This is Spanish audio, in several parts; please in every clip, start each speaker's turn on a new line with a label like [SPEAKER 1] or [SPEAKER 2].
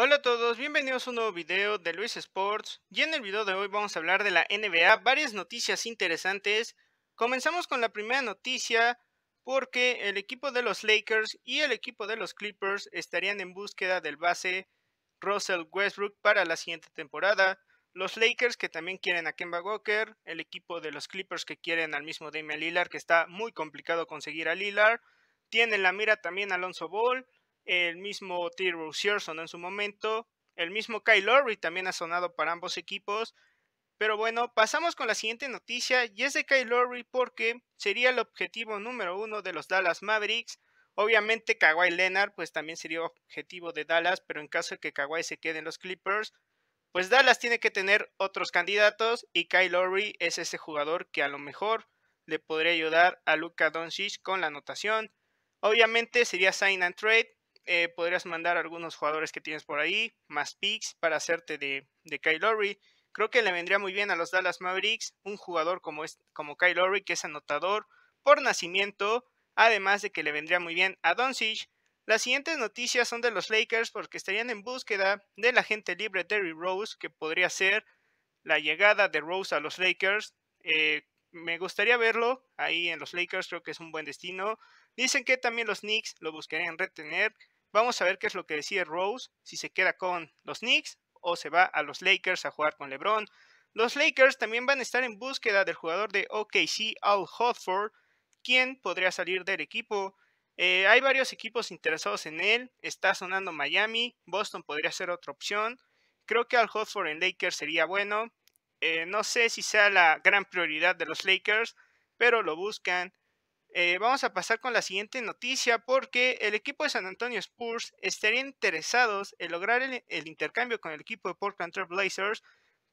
[SPEAKER 1] Hola a todos, bienvenidos a un nuevo video de Luis Sports y en el video de hoy vamos a hablar de la NBA, varias noticias interesantes. Comenzamos con la primera noticia porque el equipo de los Lakers y el equipo de los Clippers estarían en búsqueda del base Russell Westbrook para la siguiente temporada. Los Lakers que también quieren a Kemba Walker, el equipo de los Clippers que quieren al mismo Damian Lillard que está muy complicado conseguir a Lillard, tienen la mira también a Alonso Ball el mismo Rozier sonó en su momento, el mismo Kyle Lowry también ha sonado para ambos equipos. Pero bueno, pasamos con la siguiente noticia y es de Kyle Lowry porque sería el objetivo número uno de los Dallas Mavericks. Obviamente Kawhi Leonard pues también sería objetivo de Dallas, pero en caso de que Kawhi se quede en los Clippers, pues Dallas tiene que tener otros candidatos y Kyle Lowry es ese jugador que a lo mejor le podría ayudar a Luka Doncic con la anotación. Obviamente sería sign and trade, eh, podrías mandar algunos jugadores que tienes por ahí, más picks para hacerte de, de Kyle Lowry. Creo que le vendría muy bien a los Dallas Mavericks un jugador como, es, como Kyle Lowry, que es anotador por nacimiento, además de que le vendría muy bien a Doncic. Las siguientes noticias son de los Lakers porque estarían en búsqueda de la gente libre Terry Rose, que podría ser la llegada de Rose a los Lakers. Eh, me gustaría verlo ahí en los Lakers, creo que es un buen destino. Dicen que también los Knicks lo buscarían retener. Vamos a ver qué es lo que decide Rose, si se queda con los Knicks o se va a los Lakers a jugar con LeBron. Los Lakers también van a estar en búsqueda del jugador de OKC, Al Hotford, quien podría salir del equipo. Eh, hay varios equipos interesados en él. Está sonando Miami, Boston podría ser otra opción. Creo que Al Hodford en Lakers sería bueno. Eh, no sé si sea la gran prioridad de los Lakers, pero lo buscan. Eh, vamos a pasar con la siguiente noticia porque el equipo de San Antonio Spurs estaría interesados en lograr el, intercambio con el equipo de Portland Trail Blazers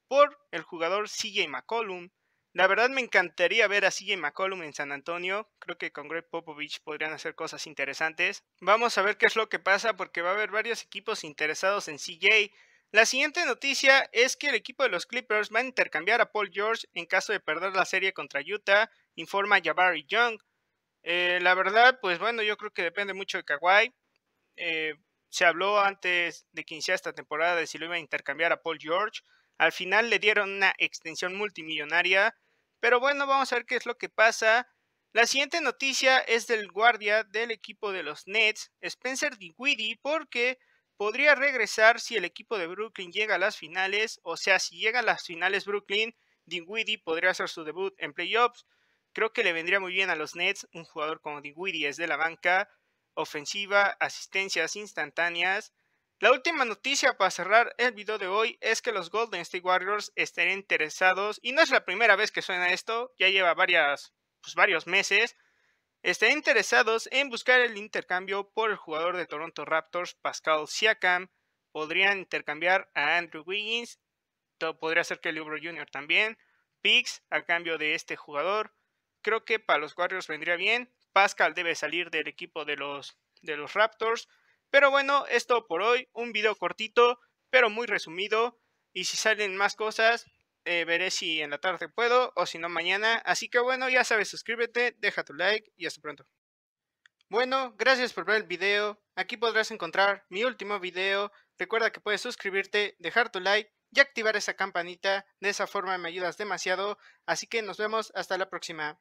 [SPEAKER 1] por el jugador CJ McCollum. La verdad me encantaría ver a CJ McCollum en San Antonio. Creo que con Greg Popovich podrían hacer cosas interesantes. Vamos a ver qué es lo que pasa porque va a haber varios equipos interesados en CJ. La siguiente noticia es que el equipo de los Clippers va a intercambiar a Paul George en caso de perder la serie contra Utah, informa Jabari Young. Eh, la verdad, pues bueno, yo creo que depende mucho de Kawhi. Eh, se habló antes de que iniciara esta temporada de si lo iba a intercambiar a Paul George. Al final le dieron una extensión multimillonaria. Pero bueno, vamos a ver qué es lo que pasa. La siguiente noticia es del guardia del equipo de los Nets, Spencer Dinwiddie, porque podría regresar si el equipo de Brooklyn llega a las finales. O sea, si llega a las finales Brooklyn, Dinwiddie podría hacer su debut en playoffs. Creo que le vendría muy bien a los Nets un jugador como es de la banca, ofensiva, asistencias instantáneas. La última noticia para cerrar el video de hoy es que los Golden State Warriors estén interesados, y no es la primera vez que suena esto, ya lleva varias, pues, varios meses, estén interesados en buscar el intercambio por el jugador de Toronto Raptors, Pascal Siakam. Podrían intercambiar a Andrew Wiggins, podría ser que el Libro Jr. también, picks a cambio de este jugador creo que para los Warriors vendría bien. Pascal debe salir del equipo de los, Raptors. Pero bueno, esto por hoy. Un video cortito, pero muy resumido. Y si salen más cosas, eh, veré si en la tarde puedo o si no mañana. Así que bueno, ya sabes, suscríbete, deja tu like y hasta pronto. Bueno, gracias por ver el video. Aquí podrás encontrar mi último video. Recuerda que puedes suscribirte, dejar tu like y activar esa campanita. De esa forma me ayudas demasiado. Así que nos vemos hasta la próxima.